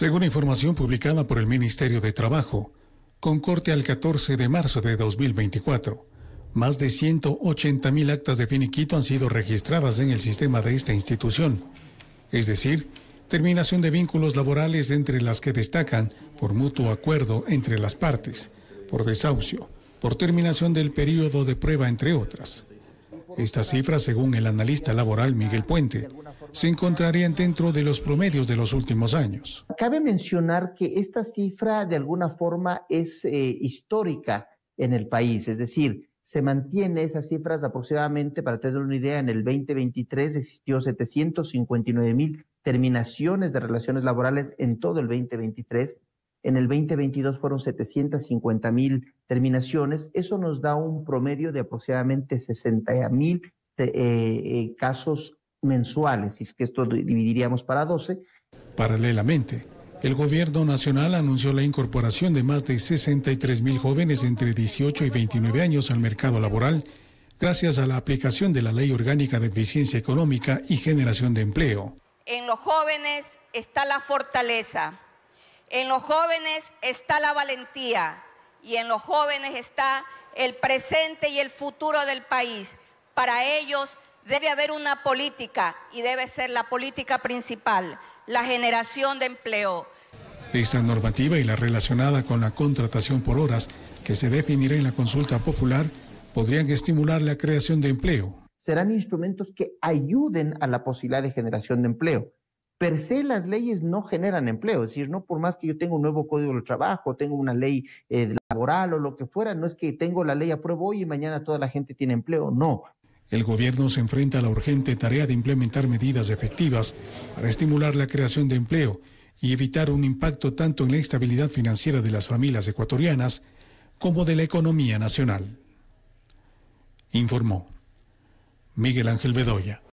Según información publicada por el Ministerio de Trabajo, con corte al 14 de marzo de 2024, más de 180 mil actas de finiquito han sido registradas en el sistema de esta institución, es decir, terminación de vínculos laborales entre las que destacan por mutuo acuerdo entre las partes, por desahucio, por terminación del periodo de prueba, entre otras. Esta cifra, según el analista laboral Miguel Puente, se encontrarían dentro de los promedios de los últimos años. Cabe mencionar que esta cifra de alguna forma es eh, histórica en el país, es decir, se mantiene esas cifras aproximadamente, para tener una idea, en el 2023 existió 759 mil terminaciones de relaciones laborales en todo el 2023. En el 2022 fueron 750 mil terminaciones. Eso nos da un promedio de aproximadamente 60 mil eh, eh, casos mensuales, y es que esto dividiríamos para 12. Paralelamente, el gobierno nacional anunció la incorporación de más de 63 mil jóvenes entre 18 y 29 años al mercado laboral gracias a la aplicación de la Ley Orgánica de Eficiencia Económica y Generación de Empleo. En los jóvenes está la fortaleza, en los jóvenes está la valentía y en los jóvenes está el presente y el futuro del país. Para ellos Debe haber una política y debe ser la política principal, la generación de empleo. Esta normativa y la relacionada con la contratación por horas que se definirá en la consulta popular podrían estimular la creación de empleo. Serán instrumentos que ayuden a la posibilidad de generación de empleo. Per se las leyes no generan empleo, es decir, no por más que yo tenga un nuevo código de trabajo, tengo una ley eh, laboral o lo que fuera, no es que tengo la ley apruebo hoy y mañana toda la gente tiene empleo, no, el gobierno se enfrenta a la urgente tarea de implementar medidas efectivas para estimular la creación de empleo y evitar un impacto tanto en la estabilidad financiera de las familias ecuatorianas como de la economía nacional. Informó Miguel Ángel Bedoya.